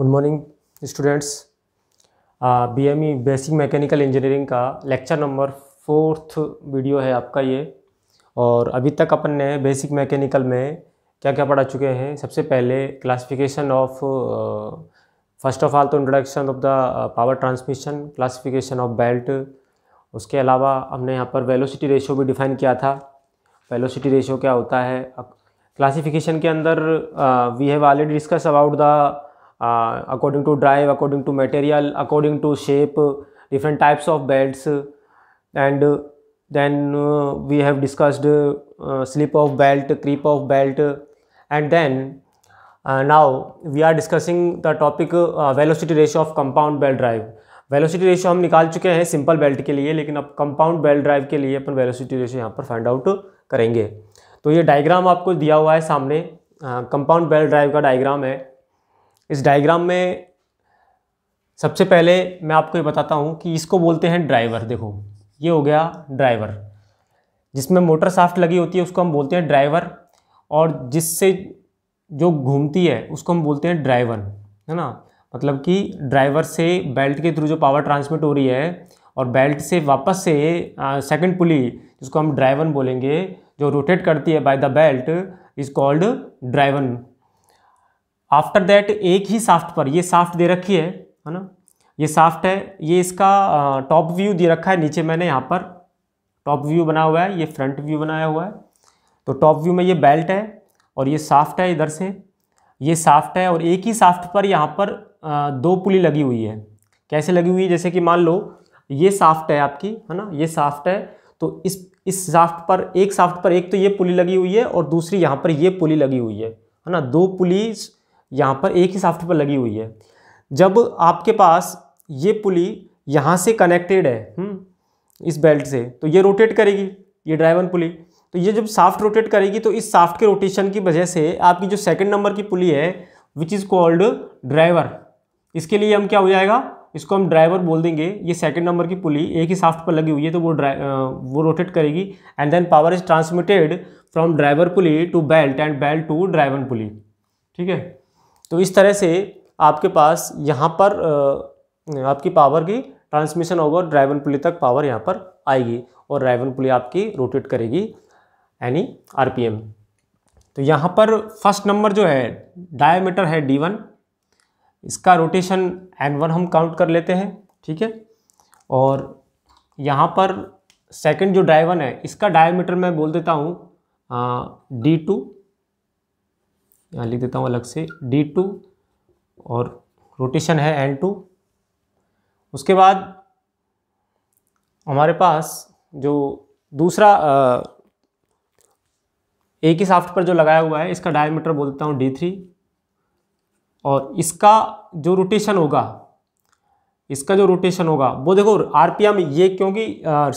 Good morning students BME basic mechanical engineering का lecture number fourth video है आपका ये और अभी तक अपन ने बेसिक मैकेनिकल में क्या क्या पढ़ा चुके हैं सबसे पहले classification of first of all तो introduction of the power transmission classification of belt उसके अलावा हमने यहाँ पर वेलोसिटी रेशो भी डिफाइन किया था वेलोसिटी रेशो क्या होता है क्लासिफिकेशन के अंदर we have already discuss about the uh, according to drive according to material according to shape different types of belts and then uh, we have discussed uh, slip of belt creep of belt and then now we are discussing the topic velocity ratio of compound belt drive velocity ratio हम निकाल चुके हैं simple belt के लिए लेकिन अब compound belt drive के लिए अपन वेलोसिटी रेशियो यहाँ पर फाइंड आउट करेंगे तो ये डायग्राम आपको दिया हुआ है सामने कंपाउंड बेल्ट ड्राइव का डायग्राम है इस डायग्राम में सबसे पहले मैं आपको ये बताता हूँ कि इसको बोलते हैं ड्राइवर देखो ये हो गया ड्राइवर जिसमें मोटर साफ्ट लगी होती है उसको हम बोलते हैं ड्राइवर और जिससे जो घूमती है उसको हम बोलते हैं ड्राइवर है ना मतलब कि ड्राइवर से बेल्ट के थ्रू जो पावर ट्रांसमिट हो रही है और बेल्ट से वापस से सेकंड पुली जिसको हम ड्राइवन बोलेंगे जो रोटेट करती है by the belt is called driven after that एक ही साफ्ट पर ये साफ्ट दे रखी है है ना ये साफ्ट है ये इसका टॉप व्यू दे रखा है नीचे मैंने यहाँ पर टॉप व्यू बना हुआ है ये फ्रंट व्यू बनाया हुआ है तो टॉप व्यू में ये बेल्ट है और ये साफ्ट है इधर से ये साफ्ट है और एक ही साफ्ट पर यहाँ पर दो पुली लगी हुई है कैसे लगी हुई है जैसे कि मान लो ये साफ्ट है आपकी है ना ये साफ्ट है तो इस इस साफ्ट पर एक साफ्ट पर एक तो ये पुली लगी हुई है और दूसरी यहाँ पर ये पुली लगी हुई है है ना दो पुलिस यहाँ पर एक ही साफ्ट पर लगी हुई है जब आपके पास ये पुली यहाँ से कनेक्टेड है हम्म, इस बेल्ट से तो ये रोटेट करेगी ये ड्राइवन पुली तो ये जब साफ्ट रोटेट करेगी तो इस साफ्ट के रोटेशन की वजह से आपकी जो सेकंड नंबर की पुली है विच इज़ कॉल्ड ड्राइवर इसके लिए हम क्या हो जाएगा इसको हम ड्राइवर बोल देंगे ये सेकंड नंबर की पुली एक ही साफ्ट पर लगी हुई है तो वो ड्राइ वो रोटेट करेगी and then power is transmitted from driver pulley to belt and belt to driven pulley ठीक है तो इस तरह से आपके पास यहाँ पर आपकी पावर की ट्रांसमिशन होगा और ड्राइवन पुली तक पावर यहाँ पर आएगी और ड्राइवन पुली आपकी रोटेट करेगी यानी आरपीएम तो यहाँ पर फर्स्ट नंबर जो है डायमीटर है डी वन इसका रोटेशन एन वन हम काउंट कर लेते हैं ठीक है और यहाँ पर सेकंड जो डायवन है इसका डायमीटर मैं बोल देता हूँ डी टू यहाँ लिख देता हूँ अलग से डी टू और रोटेशन है एन टू उसके बाद हमारे पास जो दूसरा एक ही साफ्ट पर जो लगाया हुआ है इसका डायमीटर बोल देता हूँ डी थ्री और इसका जो रोटेशन होगा इसका जो रोटेशन होगा वो देखो आर ये क्योंकि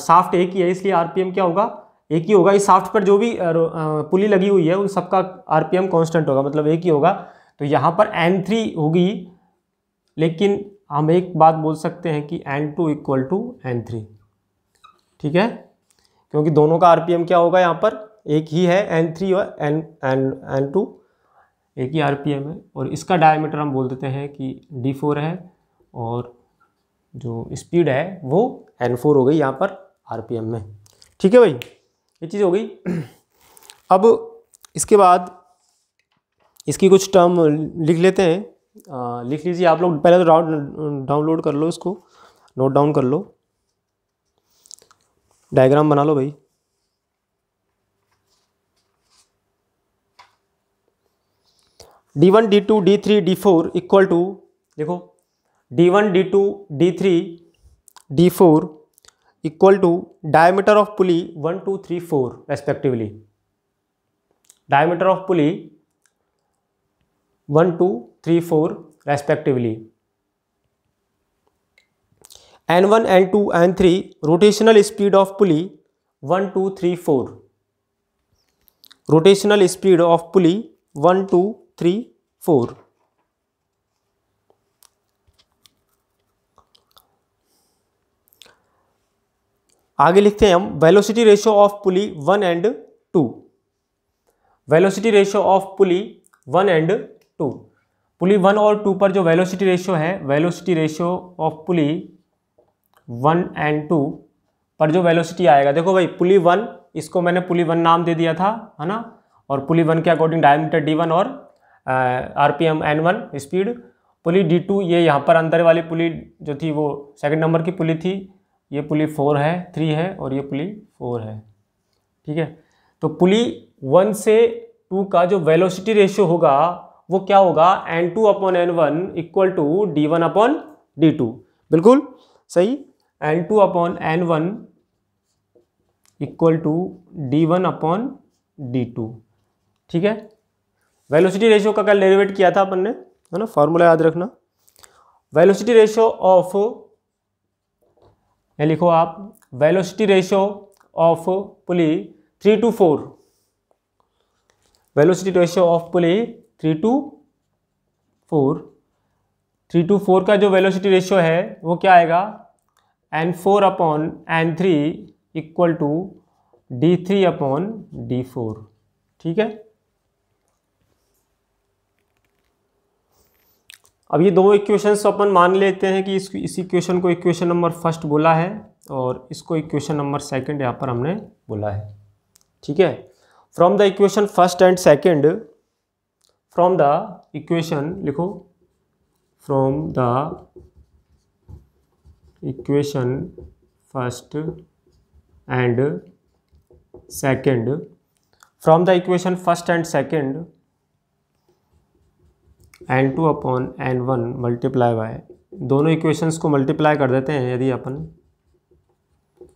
साफ्ट एक ही है इसलिए आर क्या होगा एक ही होगा इस साफ्ट पर जो भी पुली लगी हुई है उन सबका आर पी होगा मतलब एक ही होगा तो यहाँ पर एन थ्री होगी लेकिन हम एक बात बोल सकते हैं कि N two equal to N three ठीक है क्योंकि दोनों का आरपीएम क्या होगा यहाँ पर एक ही है एन थ्री और एन एन एन टू एक ही आरपीएम है और इसका डायमीटर हम बोल देते हैं कि डी फोर है और जो स्पीड है वो एन फोर हो गई यहाँ पर आरपीएम में ठीक है भाई ये चीज़ हो गई अब इसके बाद इसकी कुछ टर्म लिख लेते हैं आ, लिख लीजिए आप लोग पहले तो डाउनलोड कर लो इसको नोट डाउन कर लो डायग्राम बना लो भाई D one D two D three D four equal to देखो D one D two D three D four equal to diameter of pulley 1 2 3 4 respectively diameter of pulley 1 2 3 4 respectively n1 n2 n3 rotational speed of pulley 1 2 3 4 rotational speed of pulley 1 2 3 4 आगे लिखते हैं हम velocity ratio of pulley one and two velocity ratio of pulley one and two pulley one और two पर जो velocity ratio है velocity ratio of pulley one and two पर जो वेलोसिटी आएगा देखो भाई पुली वन इसको मैंने पुली वन नाम दे दिया था है ना और पुली वन के अकॉर्डिंग डायमीटर डी वन और R P M N one speed pulley D two ये यहाँ पर अंदर वाली पुली जो थी वो सेकंड नंबर की पुली थी ये पुली फोर है थ्री है और ये पुली फोर है ठीक है तो पुली वन से टू का जो वेलोसिटी रेशियो होगा वो क्या होगा N two upon N one equal to D one upon D two बिल्कुल सही N two upon N one equal to D one upon D two ठीक है वेलोसिटी रेशियो का कल डेरिवेट किया था अपन ने है ना फॉर्मूला याद रखना वेलोसिटी रेशियो ऑफ ये लिखो आप velocity ratio of pulley three to four velocity ratio of pulley three to four three to four का जो वेलोसिटी रेशियो है वो क्या आएगा N four upon N three equal to D three upon D four ठीक है अब ये दो इक्वेशन तो अपन मान लेते हैं कि इस इस इक्वेशन को इक्वेशन नंबर फर्स्ट बोला है और इसको इक्वेशन नंबर सेकंड यहाँ पर हमने बोला है ठीक है from the equation first and second from the equation लिखो from the equation first and second from the equation first and second N two upon N one multiply by दोनों equations को मल्टीप्लाई कर देते हैं यदि अपन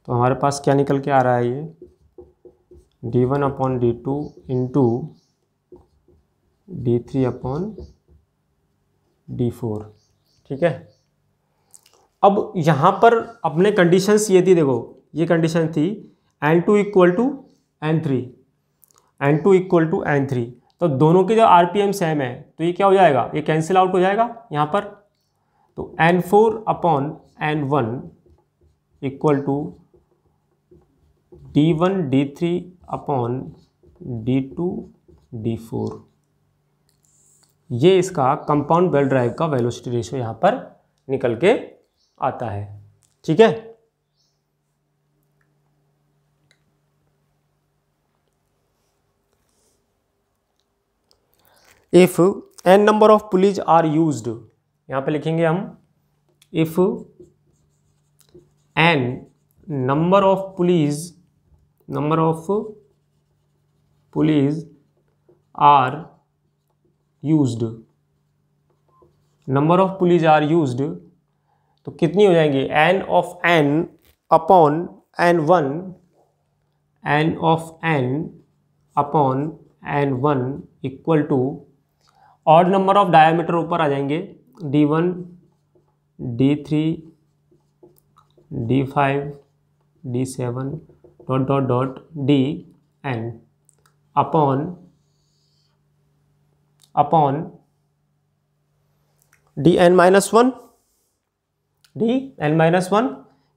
तो हमारे पास क्या निकल के आ रहा है ये D one upon D two into D three upon D four ठीक है अब यहाँ पर अपने कंडीशंस ये थी देखो ये कंडीशन थी N two equal to N three N two equal to N three तो दोनों के जो आर सेम है तो ये क्या हो जाएगा ये कैंसिल आउट हो जाएगा यहाँ पर तो N four upon N one equal to D one D three upon D two D four ये इसका कंपाउंड बेल ड्राइव का वेलोसिटी रेशियो यहाँ पर निकल के आता है ठीक है if N number of pulleys are use यहाँ पे लिखेंगे हम if N number of pulleys number of pulleys are use number of pulleys are use तो कितनी हो जाएंगी N of N upon N one N of N upon N one equal to odd number of diameter ऊपर आ जाएंगे D one D three D five D seven dot dot dot D N upon upon D N minus one D N minus one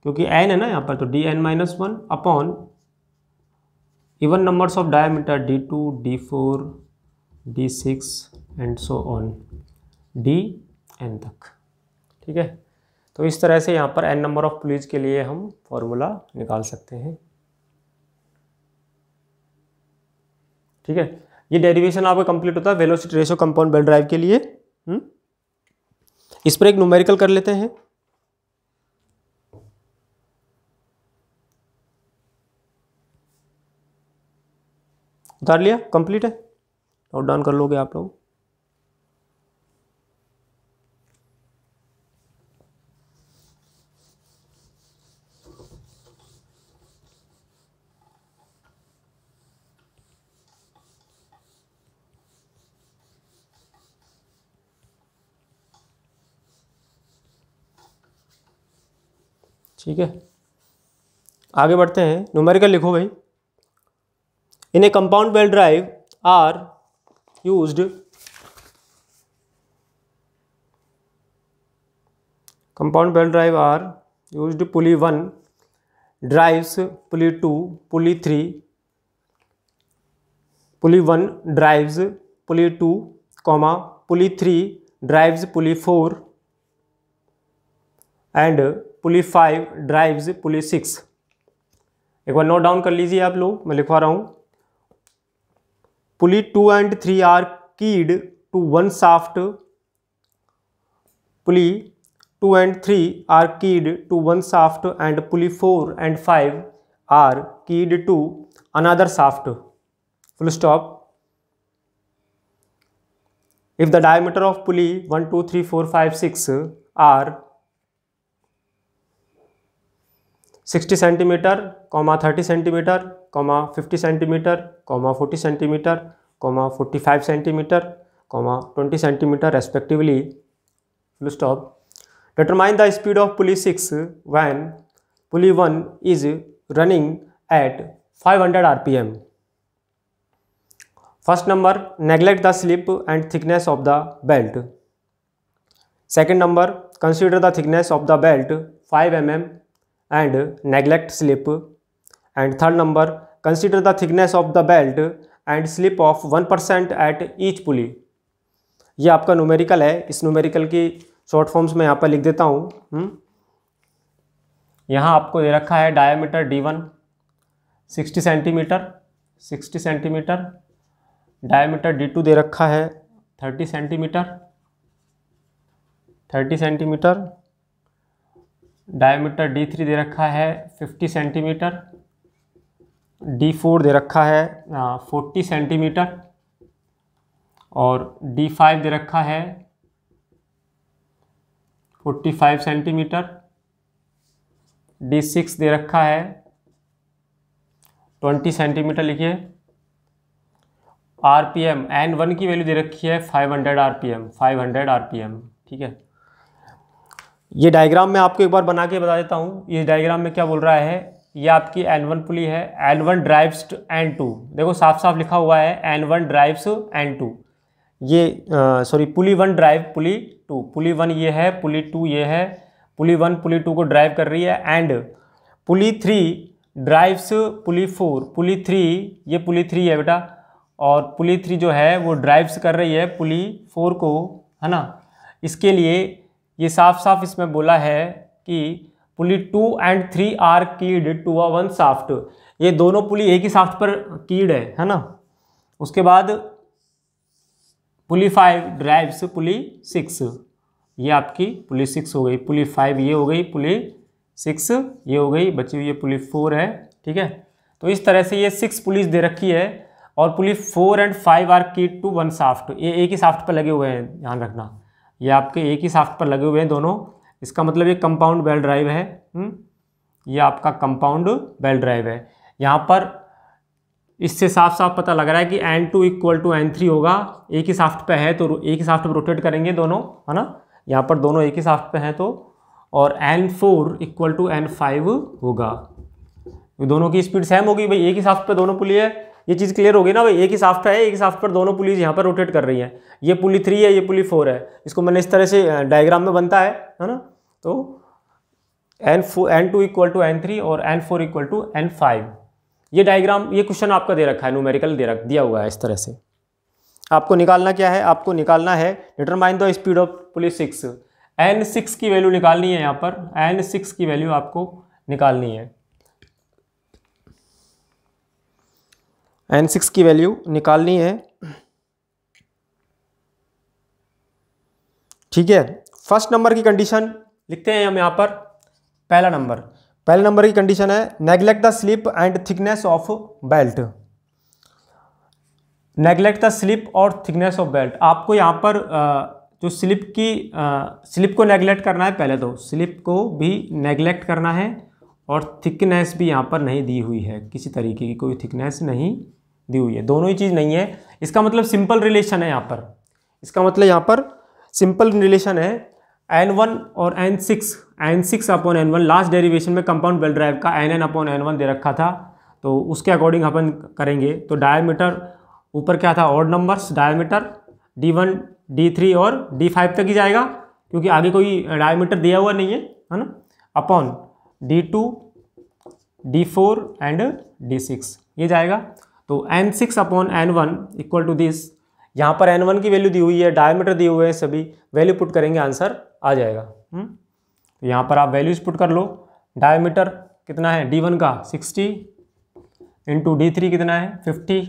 क्योंकि N है ना यहाँ पर तो D N minus one upon even numbers of diameter D two D four D six and so on D N तक ठीक है तो इस तरह से यहाँ पर एन नंबर ऑफ पुलिस के लिए हम फॉर्मूला निकाल सकते हैं ठीक है ये डेरिवेशन आपका कंप्लीट होता है velocity ratio compound belt drive के लिए हुँ? हम्म? इस पर एक न्यूमेरिकल कर लेते हैं उतार लिया कंप्लीट है नोट डाउन कर लोगे आप लोग ठीक है आगे बढ़ते हैं न्यूमेरिकल लिखो भाई in a compound belt drive are used compound belt drive are used pulley one drives pulley two pulley three pulley one drives pulley two comma pulley three drives pulley four and pulley five drives pulley six एक बार note down कर लीजिए आप लोग मैं लिखवा रहा हूँ pulley two and three are keyed to one shaft pulley two and three are keyed to one shaft and pulley four and five are keyed to another shaft full stop if the diameter of pulley one two three four five six are 60 centimeter, comma 30 centimeter, comma 50 centimeter, comma 40 centimeter, comma 45 centimeter, comma 20 centimeter respectively. full stop determine the speed of pulley 6 when pulley 1 is running at 500 rpm first number neglect the slip and thickness of the belt second number consider the thickness of the belt 5 mm and and slip and third number consider the thickness of the belt and slip of one percent at each pulley ये आपका numerical है इस numerical की short forms में यहाँ पर लिख देता हूँ हम्म। यहाँ आपको दे रखा है diameter D one sixty centimeter sixty centimeter diameter D two दे रखा है thirty centimeter thirty centimeter diameter D three दे रखा है फिफ्टी सेंटीमीटर डी फोर दे रखा है फोर्टी सेंटीमीटर और डी फाइव दे रखा है forty five centimetre D six दे रखा है ट्वेंटी सेंटीमीटर लिखिए R P M N one की वैल्यू दे रखी है five hundred R P M five hundred R P M ठीक है ये डायग्राम मैं आपको एक बार बना के बता देता हूँ ये डायग्राम में क्या बोल रहा है ये आपकी एन वन पुली है N one drives N two देखो साफ साफ लिखा हुआ है N one drives N two ये sorry pulley one drive pulley two pulley one ये है पुली टू ये है पुली वन पुली टू को ड्राइव कर रही है and pulley three drives pulley four pulley three ये पुली थ्री है बेटा और पुली थ्री जो है वो ड्राइव्स कर रही है पुली फोर को है ना इसके लिए ये साफ साफ इसमें बोला है कि pulley two and three are keyed to a one shaft ये दोनों पुली एक ही साफ्ट पर कीड है है ना उसके बाद pulley five drives pulley six ये आपकी पुली सिक्स हो गई पुली फाइव ये हो गई पुली सिक्स ये हो गई बची हुई ये पुली फोर है ठीक है तो इस तरह से ये सिक्स पुलिस दे रखी है और pulleys four and five are key to one shaft ये एक ही साफ्ट पर लगे हुए हैं ध्यान रखना ये आपके एक ही साफ्ट पर लगे हुए हैं दोनों इसका मतलब ये कंपाउंड बेल ड्राइव है हम्म? ये आपका कंपाउंड बेल ड्राइव है यहाँ पर इससे साफ साफ पता लग रहा है कि N two equal to N three होगा एक ही साफ्ट पे है तो एक ही साफ्ट पर रोटेट करेंगे दोनों है ना यहाँ पर दोनों एक ही साफ्ट पे हैं तो और N four equal to N five होगा दोनों की स्पीड सेम होगी भाई एक ही साफ्ट पे दोनों पुलिए है ये चीज़ क्लियर होगी ना भाई एक ही साफ्ट है एक ही साफ्ट पर दोनों पुलिस यहाँ पर रोटेट कर रही है ये पुली थ्री है ये पुली फोर है इसको मैंने इस तरह से डायग्राम में बनता है है ना तो N four N two equal to N three और N four equal to N five ये डायग्राम ये क्वेश्चन आपका दे रखा है न्यूमेरिकल दे रख दिया हुआ है इस तरह से आपको निकालना क्या है आपको निकालना है determine the speed of pulleys six N six की वैल्यू निकालनी है यहाँ पर एन सिक्स की वैल्यू आपको निकालनी है एन सिक्स की वैल्यू निकालनी है ठीक है फर्स्ट नंबर की कंडीशन लिखते हैं हम यहाँ पर पहला नंबर पहले नंबर की कंडीशन है neglect the slip and thickness of belt neglect the slip और थिकनेस ऑफ बेल्ट आपको यहाँ पर जो स्लिप की स्लिप को नेग्लेक्ट करना है पहले तो स्लिप को भी नेग्लेक्ट करना है और थिकनेस भी यहाँ पर नहीं दी हुई है किसी तरीके की कोई थिकनेस नहीं दी हुई है दोनों ही चीज़ नहीं है इसका मतलब सिंपल रिलेशन है यहाँ पर इसका मतलब यहाँ पर सिंपल रिलेशन है एन वन और N six N six upon N one last derivation में कंपाउंड बेल ड्राइव का N N upon N one दे रखा था तो उसके अकॉर्डिंग अपन करेंगे तो डायमीटर ऊपर क्या था odd numbers diameter D one D three और डी फाइव तक ही जाएगा क्योंकि आगे कोई डायमीटर दिया हुआ नहीं है है ना upon D two D four and D six ये जाएगा तो N six upon N one equal to this यहाँ पर एन वन की वैल्यू दी हुई है डायमीटर दिए हुए हैं सभी वैल्यू पुट करेंगे आंसर आ जाएगा हम्म। तो यहाँ पर आप वैल्यूज पुट कर लो डायमीटर कितना है डी वन का सिक्सटी इंटू डी थ्री कितना है फिफ्टी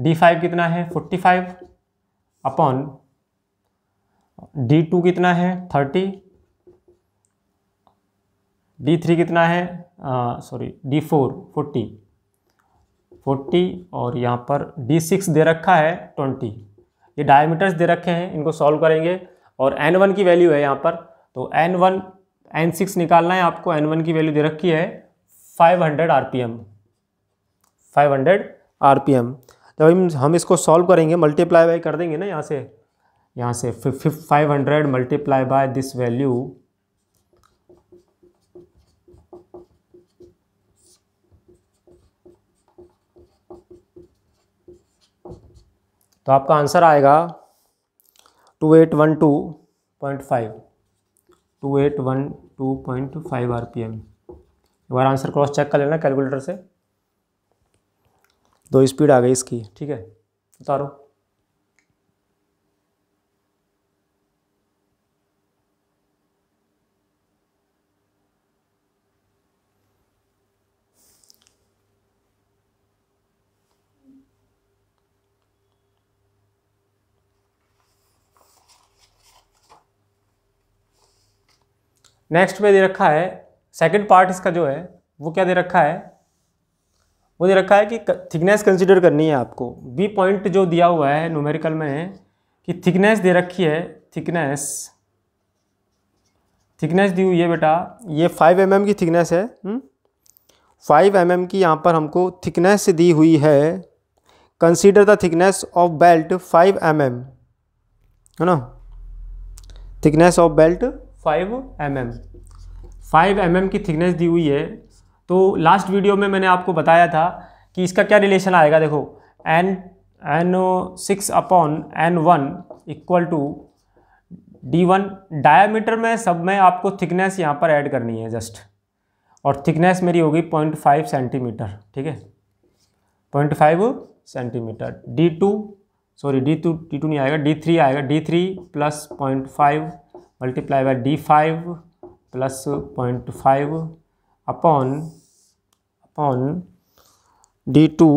डी फाइव कितना है forty five upon D two कितना है थर्टी डी थ्री कितना है sorry D four forty forty और यहाँ पर डी सिक्स दे रखा है ट्वेंटी ये डायमीटर्स दे रखे हैं इनको सॉल्व करेंगे और एन वन की वैल्यू है यहाँ पर तो एन वन एन सिक्स निकालना है आपको एन वन की वैल्यू दे रखी है five hundred R P M five hundred R P M जब हम इसको सॉल्व करेंगे मल्टीप्लाई बाई कर देंगे ना यहाँ से यहाँ से five hundred multiply by this value तो आपका आंसर आएगा two eight one two point five two eight one two point five R P M एक बार आंसर क्रॉस चेक कर लेना कैलकुलेटर से दो स्पीड आ गई इसकी ठीक है बता उतारो नेक्स्ट में दे रखा है सेकंड पार्ट इसका जो है वो क्या दे रखा है वो दे रखा है कि थिकनेस कंसिडर करनी है आपको बी पॉइंट जो दिया हुआ है न्यूमेरिकल में है कि थिकनेस दे रखी है थिकनेस थिकनेस दी हुई है बेटा ये फाइव एम mm की थिकनेस है फाइव एम हम्म? mm की यहाँ पर हमको थिकनेस दी हुई है consider the thickness of belt five M M है ना thickness of belt five M M five M M की थिकनेस दी हुई है तो लास्ट वीडियो में मैंने आपको बताया था कि इसका क्या रिलेशन आएगा देखो N N six upon N one equal to D one diameter में सब में आपको थिकनेस यहाँ पर ऐड करनी है जस्ट और थिकनेस मेरी होगी पॉइंट फाइव सेंटीमीटर ठीक है point five centimetre D two sorry D two D two नहीं आएगा डी थ्री आएगा D three plus point five multiply by D five plus point five upon upon D two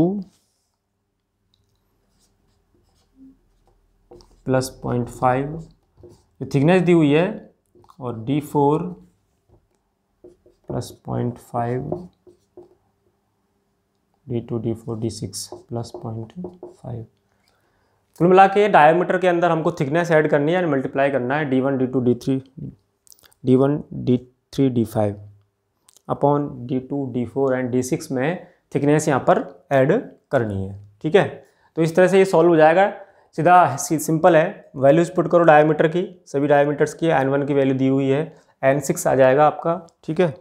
plus point five जो thickness दी हुई है और D four plus point five D two D four D six plus point five कुल मिला के diameter के अंदर हमको थिकनेस ऐड करनी है मल्टीप्लाई करना है D one D two D three D one D three D five upon D two D four and D six में थिकनेस यहाँ पर ऐड करनी है ठीक है तो इस तरह से ये सॉल्व हो जाएगा सीधा सिंपल है वैल्यूज़ पुट करो डायमीटर की सभी डायमीटर्स की एन वन की वैल्यू दी हुई है एन सिक्स आ जाएगा आपका ठीक है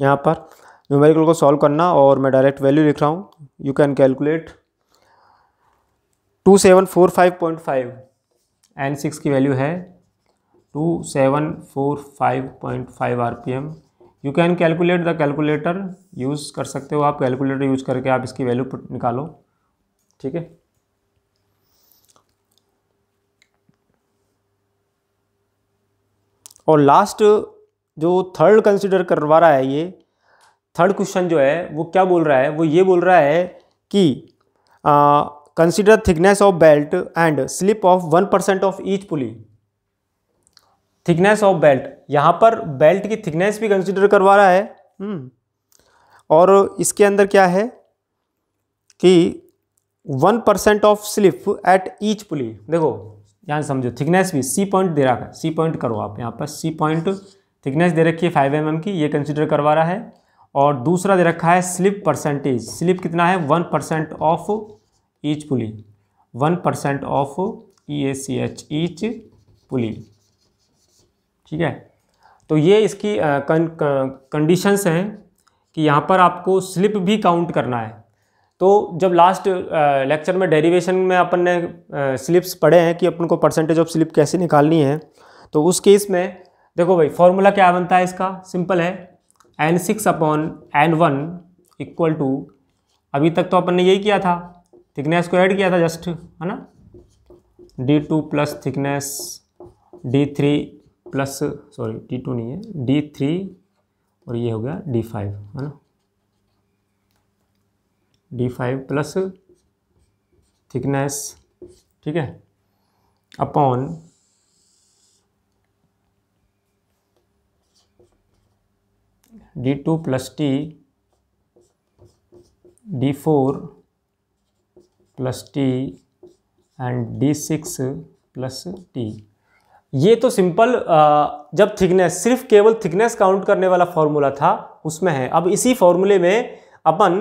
यहाँ पर न्यूमेरिकल को सॉल्व करना और मैं डायरेक्ट वैल्यू लिख रहा हूँ you can calculate two seven four five point five N six की वैल्यू है two seven four five point five R P M you can calculate the calculator use कर सकते हो आप कैलकुलेटर यूज़ करके आप इसकी वैल्यू निकालो ठीक है और लास्ट जो थर्ड कंसिडर करवा रहा है ये थर्ड क्वेश्चन जो है वो क्या बोल रहा है वो ये बोल रहा है कि आ, consider thickness of belt and slip of one percent of each pulley thickness of belt यहाँ पर बेल्ट की थिकनेस भी कंसिडर करवा रहा है हम्म। और इसके अंदर क्या है कि one percent of slip at each pulley देखो यहाँ समझो थिकनेस भी सी पॉइंट दे रहा है सी पॉइंट करो आप यहाँ पर सी पॉइंट थिकनेस दे रखी है फाइव एम mm की ये कंसिडर करवा रहा है और दूसरा दे रखा है स्लिप परसेंटेज स्लिप कितना है one percent of pulley of E A C H each pulley ठीक है तो ये इसकी कंडीशंस हैं कि यहाँ पर आपको स्लिप भी काउंट करना है तो जब लास्ट लेक्चर में डेरिवेशन में अपन ने स्लिप्स पढ़े हैं कि अपन को परसेंटेज ऑफ स्लिप कैसे निकालनी है तो उस केस में देखो भाई फॉर्मूला क्या बनता है इसका सिंपल है N six upon N one equal to अभी तक तो अपन ने यही किया था थिकनेस को ऐड किया था जस्ट है ना D two plus thickness D three plus sorry D two नहीं है डी थ्री और ये हो गया डी फाइव है ना डी फाइव प्लस थिकनेस ठीक है upon D two plus T D four plus T and D six plus T ये तो सिंपल जब थिकनेस सिर्फ केवल थिकनेस काउंट करने वाला फॉर्मूला था उसमें है अब इसी फॉर्मूले में अपन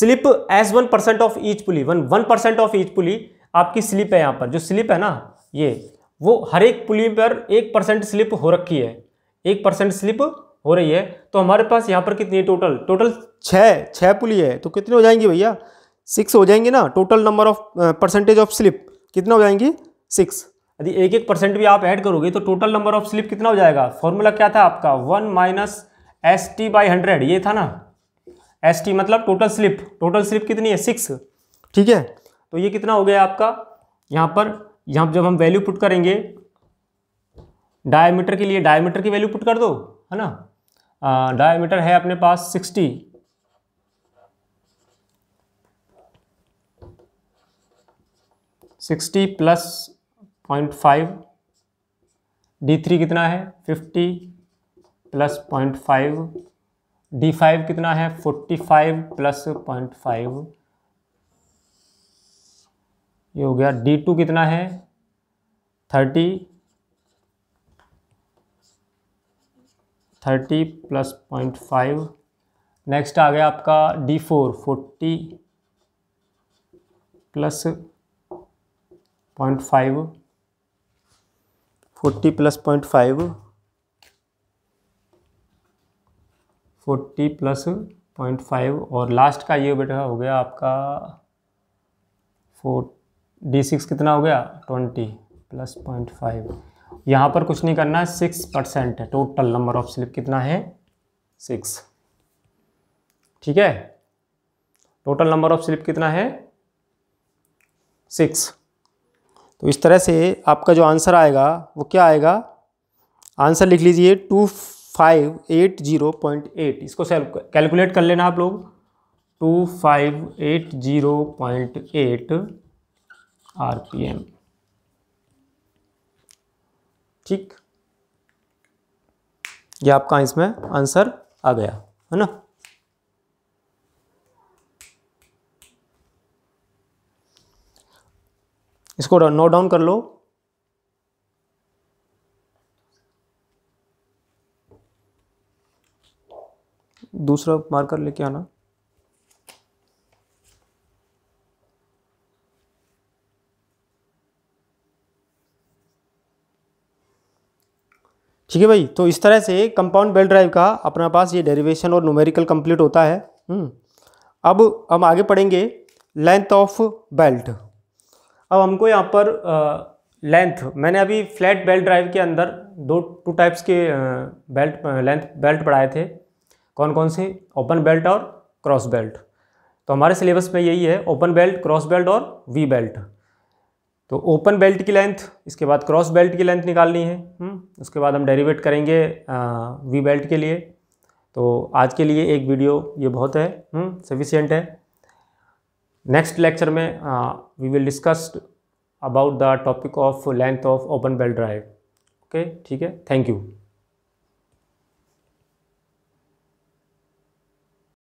slip as one percent of each pulley one one percent of each pulley आपकी स्लिप है यहाँ पर जो स्लिप है ना ये वो हर एक पुली पर एक परसेंट स्लिप हो रखी है एक परसेंट स्लिप हो रही है तो हमारे पास यहाँ पर कितनी है टोटल टोटल छः छः पुली है तो कितनी हो जाएंगी भैया सिक्स हो जाएंगे ना total number of percentage of slip कितना हो जाएंगी सिक्स यदि एक एक परसेंट भी आप ऐड करोगे तो टोटल नंबर ऑफ स्लिप कितना हो जाएगा फॉर्मूला क्या था आपका one minus S T by hundred ये था ना एस टी मतलब टोटल स्लिप टोटल स्लिप कितनी है सिक्स ठीक है तो ये कितना हो गया आपका यहाँ पर यहाँ जब हम वैल्यू पुट करेंगे डायमीटर के लिए डायमीटर की वैल्यू पुट कर दो है ना डायमीटर है अपने पास sixty sixty plus point five D three कितना है fifty plus point five D five कितना है forty five plus point five ये हो गया डी टू कितना है thirty thirty plus point five next आ गया आपका D four forty plus point five forty plus point five forty plus point five और लास्ट का ये बेटा हो गया आपका फोर डी सिक्स कितना हो गया ट्वेंटी प्लस पॉइंट फाइव यहाँ पर कुछ नहीं करना है सिक्स परसेंट है टोटल नंबर ऑफ स्लिप कितना है सिक्स ठीक है टोटल नंबर ऑफ स्लिप कितना है सिक्स तो इस तरह से आपका जो आंसर आएगा वो क्या आएगा आंसर लिख लीजिए two five eight zero point eight इसको कैलकुलेट कर लेना आप लोग two five eight zero point eight R P M ठीक ये आपका इसमें आंसर आ गया है ना इसको नोट डाउन कर लो दूसरा मार्कर लेके आना ठीक है भाई तो इस तरह से कंपाउंड बेल ड्राइव का अपना पास ये डेरिवेशन और न्यूमेरिकल कंप्लीट होता है हम्म, अब हम आगे पढ़ेंगे लेंथ ऑफ बेल्ट अब हमको यहाँ पर लेंथ मैंने अभी फ्लैट बेल्ट ड्राइव के अंदर दो टू टाइप्स के बेल्ट लेंथ बेल्ट पढ़ाए थे कौन कौन से ओपन बेल्ट और क्रॉस बेल्ट तो हमारे सिलेबस में यही है ओपन बेल्ट क्रॉस बेल्ट और वी बेल्ट तो ओपन बेल्ट की लेंथ इसके बाद क्रॉस बेल्ट की लेंथ निकालनी है हुँ? हम्म, उसके बाद हम डेरिवेट करेंगे वी बेल्ट के लिए तो आज के लिए एक वीडियो ये बहुत है सफिशियंट हम्म, है नेक्स्ट लेक्चर में we will discuss about the topic of length of open belt drive okay ठीक है थैंक यू